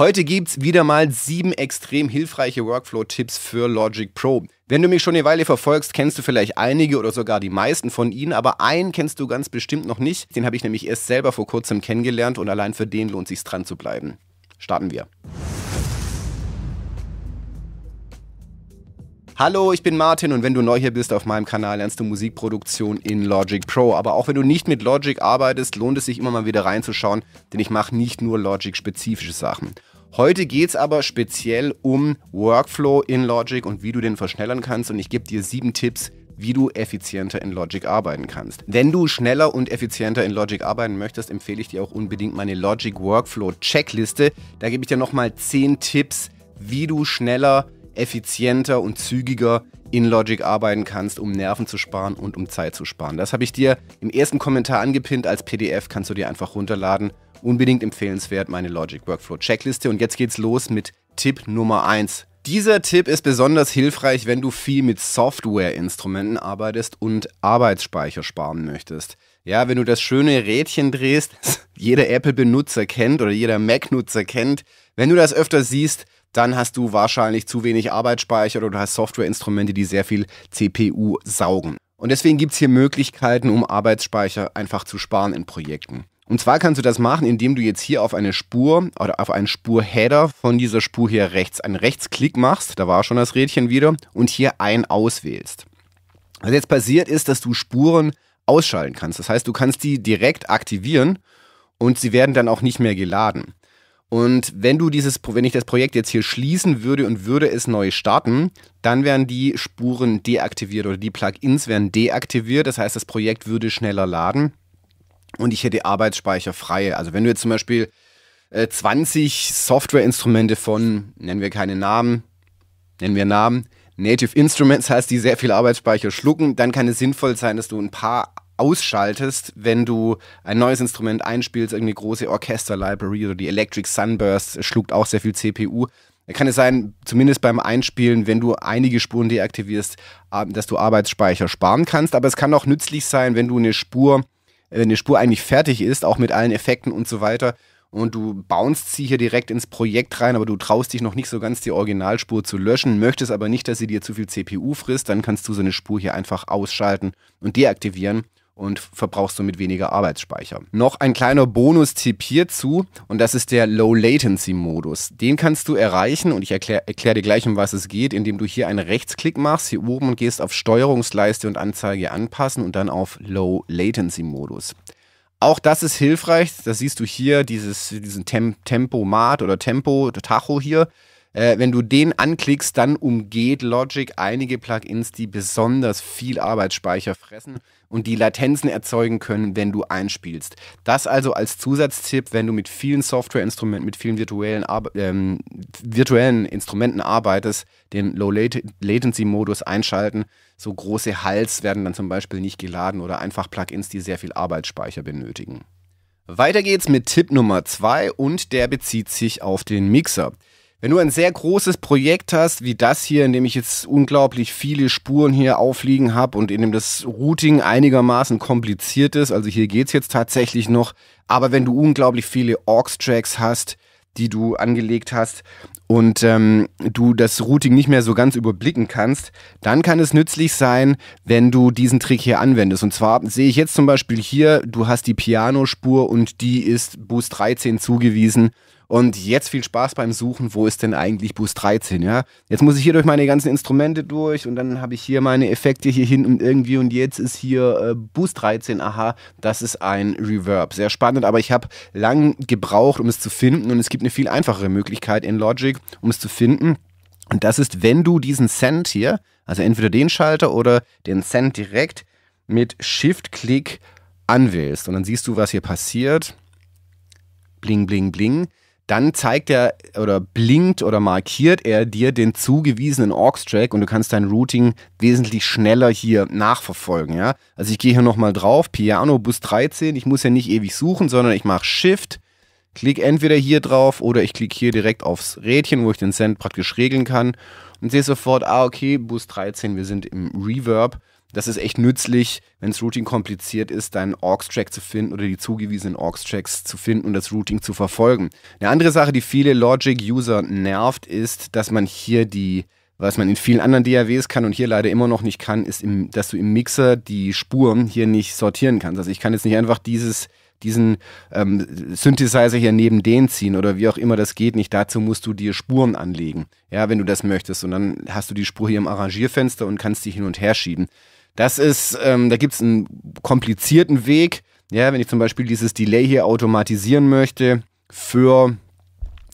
Heute gibt's wieder mal sieben extrem hilfreiche Workflow-Tipps für Logic Pro. Wenn du mich schon eine Weile verfolgst, kennst du vielleicht einige oder sogar die meisten von ihnen, aber einen kennst du ganz bestimmt noch nicht. Den habe ich nämlich erst selber vor kurzem kennengelernt und allein für den lohnt sich's dran zu bleiben. Starten wir. Hallo, ich bin Martin und wenn du neu hier bist auf meinem Kanal, lernst du Musikproduktion in Logic Pro. Aber auch wenn du nicht mit Logic arbeitest, lohnt es sich immer mal wieder reinzuschauen, denn ich mache nicht nur Logic-spezifische Sachen. Heute geht es aber speziell um Workflow in Logic und wie du den verschnellern kannst und ich gebe dir sieben Tipps, wie du effizienter in Logic arbeiten kannst. Wenn du schneller und effizienter in Logic arbeiten möchtest, empfehle ich dir auch unbedingt meine Logic Workflow Checkliste. Da gebe ich dir nochmal zehn Tipps, wie du schneller effizienter und zügiger in Logic arbeiten kannst, um Nerven zu sparen und um Zeit zu sparen. Das habe ich dir im ersten Kommentar angepinnt. Als PDF kannst du dir einfach runterladen. Unbedingt empfehlenswert meine Logic Workflow Checkliste. Und jetzt geht's los mit Tipp Nummer 1. Dieser Tipp ist besonders hilfreich, wenn du viel mit Software-Instrumenten arbeitest und Arbeitsspeicher sparen möchtest. Ja, wenn du das schöne Rädchen drehst, jeder Apple-Benutzer kennt oder jeder Mac-Nutzer kennt, wenn du das öfter siehst, dann hast du wahrscheinlich zu wenig Arbeitsspeicher oder du hast Softwareinstrumente, die sehr viel CPU saugen. Und deswegen gibt es hier Möglichkeiten, um Arbeitsspeicher einfach zu sparen in Projekten. Und zwar kannst du das machen, indem du jetzt hier auf eine Spur oder auf einen Spurheader von dieser Spur hier rechts einen Rechtsklick machst, da war schon das Rädchen wieder, und hier ein auswählst. Was jetzt passiert ist, dass du Spuren ausschalten kannst. Das heißt, du kannst die direkt aktivieren und sie werden dann auch nicht mehr geladen. Und wenn du dieses, wenn ich das Projekt jetzt hier schließen würde und würde es neu starten, dann wären die Spuren deaktiviert oder die Plugins wären deaktiviert. Das heißt, das Projekt würde schneller laden und ich hätte Arbeitsspeicher frei. Also wenn du jetzt zum Beispiel äh, 20 Softwareinstrumente von, nennen wir keine Namen, nennen wir Namen, Native Instruments heißt, die sehr viel Arbeitsspeicher schlucken, dann kann es sinnvoll sein, dass du ein paar ausschaltest, wenn du ein neues Instrument einspielst, irgendwie große Orchester-Library oder die Electric Sunburst schluckt auch sehr viel CPU. Da kann es sein, zumindest beim Einspielen, wenn du einige Spuren deaktivierst, ah, dass du Arbeitsspeicher sparen kannst. Aber es kann auch nützlich sein, wenn du eine Spur, wenn eine Spur eigentlich fertig ist, auch mit allen Effekten und so weiter, und du bounst sie hier direkt ins Projekt rein, aber du traust dich noch nicht so ganz die Originalspur zu löschen, möchtest aber nicht, dass sie dir zu viel CPU frisst, dann kannst du so eine Spur hier einfach ausschalten und deaktivieren und verbrauchst somit weniger Arbeitsspeicher. Noch ein kleiner Bonus-Tipp hierzu und das ist der Low-Latency-Modus. Den kannst du erreichen und ich erkläre erklär dir gleich, um was es geht, indem du hier einen Rechtsklick machst, hier oben und gehst auf Steuerungsleiste und Anzeige anpassen und dann auf Low-Latency-Modus. Auch das ist hilfreich, das siehst du hier, dieses, diesen Tem Tempomat oder Tempo, Tacho hier. Äh, wenn du den anklickst, dann umgeht Logic einige Plugins, die besonders viel Arbeitsspeicher fressen und die Latenzen erzeugen können, wenn du einspielst. Das also als Zusatztipp, wenn du mit vielen Softwareinstrumenten, mit vielen virtuellen, Arbe ähm, virtuellen Instrumenten arbeitest, den Low-Latency-Modus einschalten. So große Hals werden dann zum Beispiel nicht geladen oder einfach Plugins, die sehr viel Arbeitsspeicher benötigen. Weiter geht's mit Tipp Nummer zwei und der bezieht sich auf den Mixer. Wenn du ein sehr großes Projekt hast, wie das hier, in dem ich jetzt unglaublich viele Spuren hier aufliegen habe und in dem das Routing einigermaßen kompliziert ist, also hier geht es jetzt tatsächlich noch, aber wenn du unglaublich viele Orgs-Tracks hast, die du angelegt hast und ähm, du das Routing nicht mehr so ganz überblicken kannst, dann kann es nützlich sein, wenn du diesen Trick hier anwendest. Und zwar sehe ich jetzt zum Beispiel hier, du hast die Pianospur und die ist Boost 13 zugewiesen und jetzt viel Spaß beim Suchen, wo ist denn eigentlich Bus 13, ja? Jetzt muss ich hier durch meine ganzen Instrumente durch und dann habe ich hier meine Effekte hier hinten irgendwie und jetzt ist hier äh, Bus 13, aha, das ist ein Reverb. Sehr spannend, aber ich habe lang gebraucht, um es zu finden und es gibt eine viel einfachere Möglichkeit in Logic, um es zu finden. Und das ist, wenn du diesen Send hier, also entweder den Schalter oder den Send direkt mit Shift-Klick anwählst. Und dann siehst du, was hier passiert. Bling, bling, bling dann zeigt er oder blinkt oder markiert er dir den zugewiesenen Aux-Track und du kannst dein Routing wesentlich schneller hier nachverfolgen. Ja? Also ich gehe hier nochmal drauf, Piano, Bus 13, ich muss ja nicht ewig suchen, sondern ich mache Shift, klicke entweder hier drauf oder ich klicke hier direkt aufs Rädchen, wo ich den Send praktisch regeln kann und sehe sofort, ah okay, Bus 13, wir sind im Reverb das ist echt nützlich, wenn das Routing kompliziert ist, deinen orks track zu finden oder die zugewiesenen orks tracks zu finden und das Routing zu verfolgen. Eine andere Sache, die viele Logic-User nervt, ist, dass man hier die, was man in vielen anderen DAWs kann und hier leider immer noch nicht kann, ist, im, dass du im Mixer die Spuren hier nicht sortieren kannst. Also ich kann jetzt nicht einfach dieses diesen ähm, Synthesizer hier neben den ziehen oder wie auch immer das geht nicht. Dazu musst du dir Spuren anlegen, ja, wenn du das möchtest. Und dann hast du die Spur hier im Arrangierfenster und kannst die hin und her schieben. Das ist, ähm, da gibt es einen komplizierten Weg. Ja, wenn ich zum Beispiel dieses Delay hier automatisieren möchte für,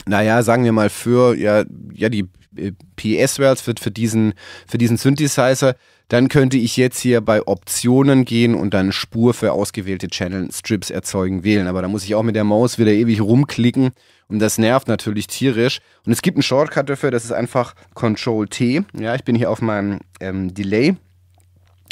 naja, sagen wir mal für, ja, ja die äh, ps wells für, für, diesen, für diesen Synthesizer, dann könnte ich jetzt hier bei Optionen gehen und dann Spur für ausgewählte Channel-Strips erzeugen wählen. Aber da muss ich auch mit der Maus wieder ewig rumklicken und das nervt natürlich tierisch. Und es gibt einen Shortcut dafür, das ist einfach ctrl t Ja, ich bin hier auf meinem ähm, Delay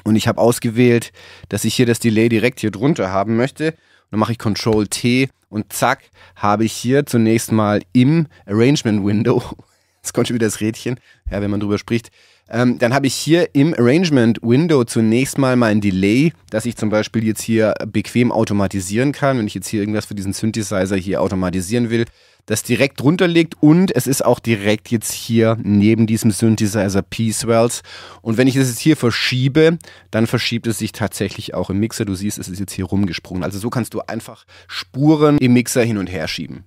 und ich habe ausgewählt, dass ich hier das Delay direkt hier drunter haben möchte. Und dann mache ich Ctrl T und zack, habe ich hier zunächst mal im Arrangement Window, jetzt kommt schon wieder das Rädchen, ja, wenn man drüber spricht, ähm, dann habe ich hier im Arrangement Window zunächst mal mein Delay, das ich zum Beispiel jetzt hier bequem automatisieren kann, wenn ich jetzt hier irgendwas für diesen Synthesizer hier automatisieren will, das direkt runterlegt und es ist auch direkt jetzt hier neben diesem Synthesizer P-Swells. Und wenn ich das jetzt hier verschiebe, dann verschiebt es sich tatsächlich auch im Mixer. Du siehst, es ist jetzt hier rumgesprungen. Also so kannst du einfach Spuren im Mixer hin und her schieben.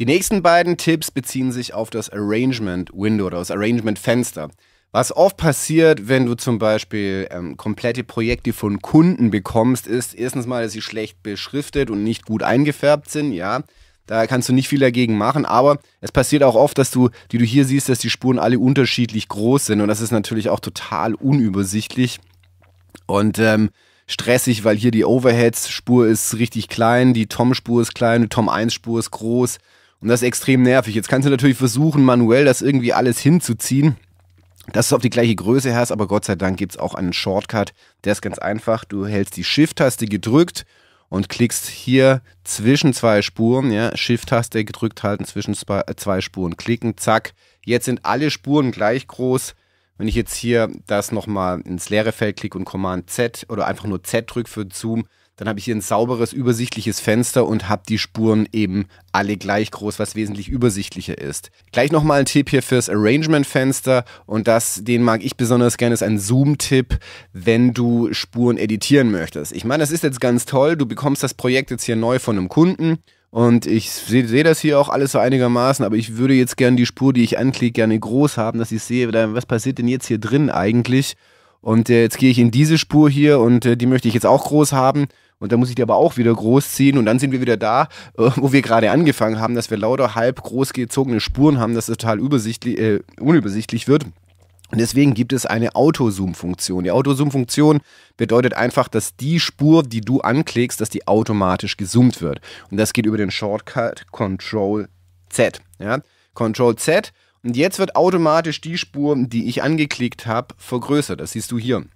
Die nächsten beiden Tipps beziehen sich auf das Arrangement Window oder das Arrangement Fenster. Was oft passiert, wenn du zum Beispiel ähm, komplette Projekte von Kunden bekommst, ist erstens mal, dass sie schlecht beschriftet und nicht gut eingefärbt sind, ja. Da kannst du nicht viel dagegen machen, aber es passiert auch oft, dass du, die du hier siehst, dass die Spuren alle unterschiedlich groß sind und das ist natürlich auch total unübersichtlich und ähm, stressig, weil hier die Overheads-Spur ist richtig klein, die Tom-Spur ist klein, die Tom-1-Spur ist groß und das ist extrem nervig. Jetzt kannst du natürlich versuchen, manuell das irgendwie alles hinzuziehen dass du auf die gleiche Größe hast, aber Gott sei Dank gibt es auch einen Shortcut. Der ist ganz einfach. Du hältst die Shift-Taste gedrückt und klickst hier zwischen zwei Spuren. Ja, Shift-Taste gedrückt halten, zwischen äh, zwei Spuren klicken. Zack. Jetzt sind alle Spuren gleich groß. Wenn ich jetzt hier das nochmal ins leere Feld klicke und Command Z oder einfach nur Z drücke für Zoom, dann habe ich hier ein sauberes, übersichtliches Fenster und habe die Spuren eben alle gleich groß, was wesentlich übersichtlicher ist. Gleich nochmal ein Tipp hier fürs Arrangement-Fenster und das, den mag ich besonders gerne, ist ein Zoom-Tipp, wenn du Spuren editieren möchtest. Ich meine, das ist jetzt ganz toll, du bekommst das Projekt jetzt hier neu von einem Kunden und ich sehe seh das hier auch alles so einigermaßen, aber ich würde jetzt gerne die Spur, die ich anklicke, gerne groß haben, dass ich sehe, was passiert denn jetzt hier drin eigentlich. Und äh, jetzt gehe ich in diese Spur hier und äh, die möchte ich jetzt auch groß haben. Und da muss ich die aber auch wieder großziehen. Und dann sind wir wieder da, äh, wo wir gerade angefangen haben, dass wir lauter halb groß gezogene Spuren haben, dass es total übersichtlich, äh, unübersichtlich wird. Und deswegen gibt es eine Autozoom-Funktion. Die Autozoom-Funktion bedeutet einfach, dass die Spur, die du anklickst, dass die automatisch gezoomt wird. Und das geht über den Shortcut Control Z. Ja? Control Z. Und jetzt wird automatisch die Spur, die ich angeklickt habe, vergrößert. Das siehst du hier.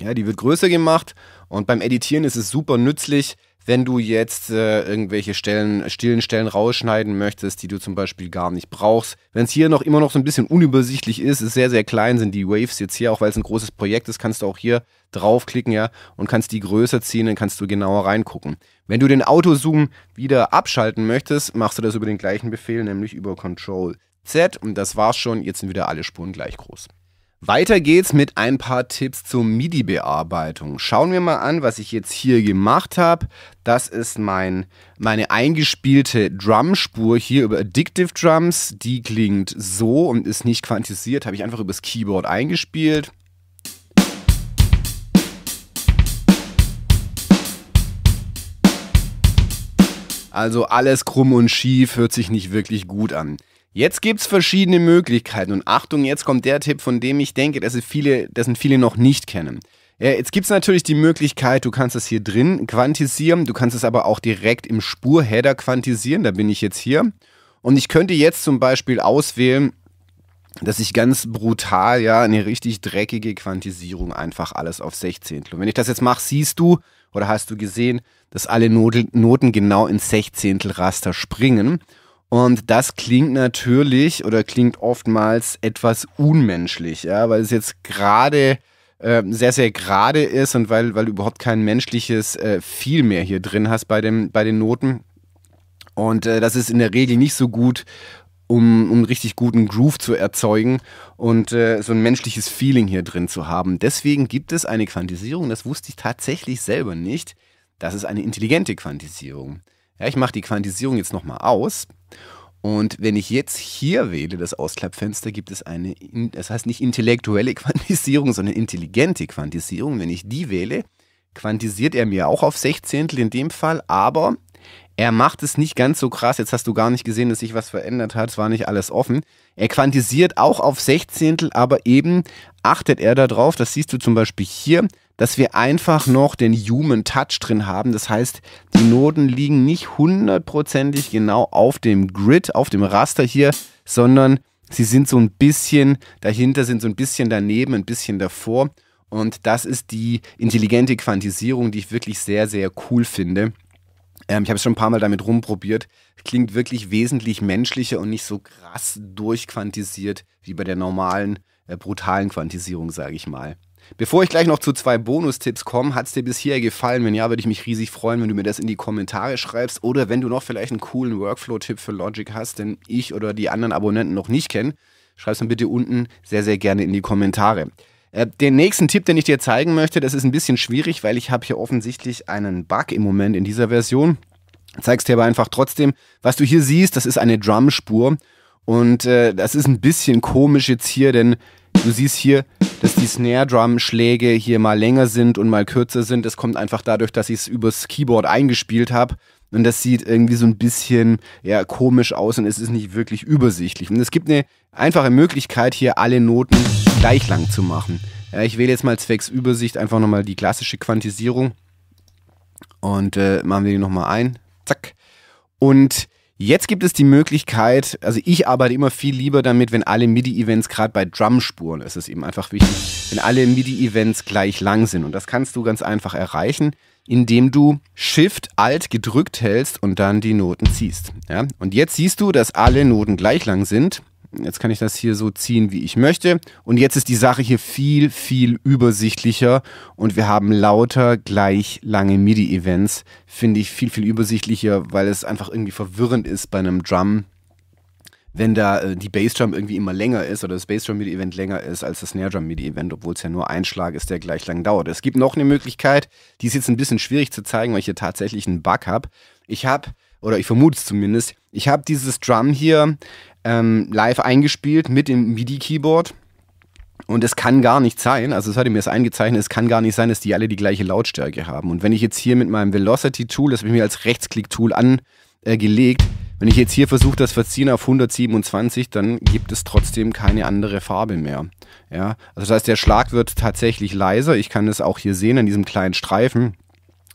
Ja, die wird größer gemacht und beim Editieren ist es super nützlich, wenn du jetzt äh, irgendwelche Stellen, stillen Stellen rausschneiden möchtest, die du zum Beispiel gar nicht brauchst. Wenn es hier noch immer noch so ein bisschen unübersichtlich ist, ist sehr, sehr klein, sind die Waves jetzt hier, auch weil es ein großes Projekt ist, kannst du auch hier draufklicken, ja, und kannst die größer ziehen, dann kannst du genauer reingucken. Wenn du den Autozoom wieder abschalten möchtest, machst du das über den gleichen Befehl, nämlich über Control Z und das war's schon, jetzt sind wieder alle Spuren gleich groß. Weiter geht's mit ein paar Tipps zur MIDI-Bearbeitung. Schauen wir mal an, was ich jetzt hier gemacht habe. Das ist mein, meine eingespielte Drumspur hier über Addictive Drums. Die klingt so und ist nicht quantisiert. Habe ich einfach übers Keyboard eingespielt. Also alles krumm und schief hört sich nicht wirklich gut an. Jetzt gibt es verschiedene Möglichkeiten. Und Achtung, jetzt kommt der Tipp, von dem ich denke, dass viele, dessen viele noch nicht kennen. jetzt gibt es natürlich die Möglichkeit, du kannst es hier drin quantisieren, du kannst es aber auch direkt im Spurheader quantisieren, da bin ich jetzt hier. Und ich könnte jetzt zum Beispiel auswählen, dass ich ganz brutal, ja, eine richtig dreckige Quantisierung einfach alles auf 16. Und wenn ich das jetzt mache, siehst du oder hast du gesehen, dass alle Noten genau ins 16. Raster springen. Und das klingt natürlich oder klingt oftmals etwas unmenschlich, ja, weil es jetzt gerade ähm, sehr, sehr gerade ist und weil, weil du überhaupt kein menschliches äh, viel mehr hier drin hast bei, dem, bei den Noten. Und äh, das ist in der Regel nicht so gut, um, um einen richtig guten Groove zu erzeugen und äh, so ein menschliches Feeling hier drin zu haben. Deswegen gibt es eine Quantisierung, das wusste ich tatsächlich selber nicht. Das ist eine intelligente Quantisierung. Ja, ich mache die Quantisierung jetzt nochmal aus. Und wenn ich jetzt hier wähle, das Ausklappfenster, gibt es eine, das heißt nicht intellektuelle Quantisierung, sondern intelligente Quantisierung. Wenn ich die wähle, quantisiert er mir auch auf 16 in dem Fall, aber er macht es nicht ganz so krass. Jetzt hast du gar nicht gesehen, dass sich was verändert hat. Es war nicht alles offen. Er quantisiert auch auf 16, aber eben achtet er darauf, das siehst du zum Beispiel hier, dass wir einfach noch den Human Touch drin haben. Das heißt, die Noten liegen nicht hundertprozentig genau auf dem Grid, auf dem Raster hier, sondern sie sind so ein bisschen dahinter, sind so ein bisschen daneben, ein bisschen davor. Und das ist die intelligente Quantisierung, die ich wirklich sehr, sehr cool finde. Ähm, ich habe es schon ein paar Mal damit rumprobiert. Klingt wirklich wesentlich menschlicher und nicht so krass durchquantisiert wie bei der normalen äh, brutalen Quantisierung, sage ich mal. Bevor ich gleich noch zu zwei Bonustipps komme, hat es dir bisher gefallen? Wenn ja, würde ich mich riesig freuen, wenn du mir das in die Kommentare schreibst oder wenn du noch vielleicht einen coolen Workflow-Tipp für Logic hast, den ich oder die anderen Abonnenten noch nicht kennen, schreib es mir bitte unten sehr, sehr gerne in die Kommentare. Äh, den nächsten Tipp, den ich dir zeigen möchte, das ist ein bisschen schwierig, weil ich habe hier offensichtlich einen Bug im Moment in dieser Version. Zeigst dir aber einfach trotzdem, was du hier siehst, das ist eine Drumspur und äh, das ist ein bisschen komisch jetzt hier, denn du siehst hier, dass die Snare-Drum-Schläge hier mal länger sind und mal kürzer sind. Das kommt einfach dadurch, dass ich es übers Keyboard eingespielt habe. Und das sieht irgendwie so ein bisschen ja, komisch aus und es ist nicht wirklich übersichtlich. Und es gibt eine einfache Möglichkeit, hier alle Noten gleich lang zu machen. Ja, ich wähle jetzt mal zwecks Übersicht einfach nochmal die klassische Quantisierung. Und äh, machen wir die nochmal ein. Zack. Und äh, Jetzt gibt es die Möglichkeit, also ich arbeite immer viel lieber damit, wenn alle MIDI-Events, gerade bei Drumspuren ist es eben einfach wichtig, wenn alle MIDI-Events gleich lang sind. Und das kannst du ganz einfach erreichen, indem du Shift Alt gedrückt hältst und dann die Noten ziehst. Ja? Und jetzt siehst du, dass alle Noten gleich lang sind jetzt kann ich das hier so ziehen, wie ich möchte. Und jetzt ist die Sache hier viel, viel übersichtlicher und wir haben lauter gleich lange MIDI-Events. Finde ich viel, viel übersichtlicher, weil es einfach irgendwie verwirrend ist bei einem Drum, wenn da äh, die Bassdrum irgendwie immer länger ist oder das Bassdrum MIDI Event länger ist als das Snare Drum MIDI Event, obwohl es ja nur ein Schlag ist, der gleich lang dauert. Es gibt noch eine Möglichkeit, die ist jetzt ein bisschen schwierig zu zeigen, weil ich hier tatsächlich einen Bug habe. Ich habe oder ich vermute es zumindest, ich habe dieses Drum hier ähm, live eingespielt mit dem MIDI-Keyboard. Und es kann gar nicht sein, also das hatte mir das eingezeichnet, es kann gar nicht sein, dass die alle die gleiche Lautstärke haben. Und wenn ich jetzt hier mit meinem Velocity-Tool, das habe ich mir als Rechtsklick-Tool angelegt, wenn ich jetzt hier versuche, das Verziehen auf 127, dann gibt es trotzdem keine andere Farbe mehr. Ja, also das heißt, der Schlag wird tatsächlich leiser. Ich kann das auch hier sehen an diesem kleinen Streifen.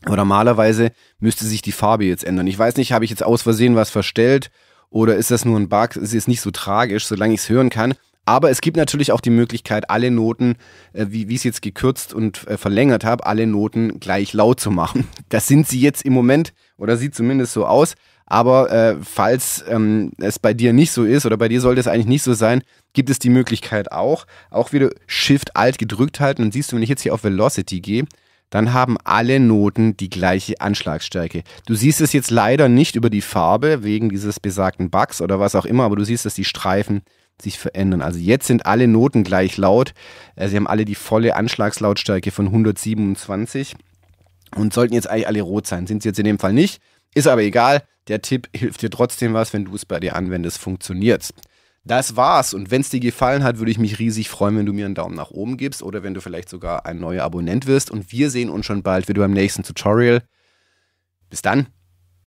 Aber normalerweise müsste sich die Farbe jetzt ändern. Ich weiß nicht, habe ich jetzt aus Versehen was verstellt? Oder ist das nur ein Bug? Es ist nicht so tragisch, solange ich es hören kann. Aber es gibt natürlich auch die Möglichkeit, alle Noten, äh, wie ich es jetzt gekürzt und äh, verlängert habe, alle Noten gleich laut zu machen. Das sind sie jetzt im Moment oder sieht zumindest so aus. Aber äh, falls ähm, es bei dir nicht so ist oder bei dir sollte es eigentlich nicht so sein, gibt es die Möglichkeit auch, auch wieder Shift Alt gedrückt halten und siehst du, wenn ich jetzt hier auf Velocity gehe, dann haben alle Noten die gleiche Anschlagsstärke. Du siehst es jetzt leider nicht über die Farbe wegen dieses besagten Bugs oder was auch immer, aber du siehst, dass die Streifen sich verändern. Also jetzt sind alle Noten gleich laut. Äh, sie haben alle die volle Anschlagslautstärke von 127 und sollten jetzt eigentlich alle rot sein. Sind sie jetzt in dem Fall nicht. Ist aber egal. Der Tipp hilft dir trotzdem was, wenn du es bei dir anwendest, funktioniert. es. Das war's. Und wenn es dir gefallen hat, würde ich mich riesig freuen, wenn du mir einen Daumen nach oben gibst oder wenn du vielleicht sogar ein neuer Abonnent wirst. Und wir sehen uns schon bald wieder beim nächsten Tutorial. Bis dann.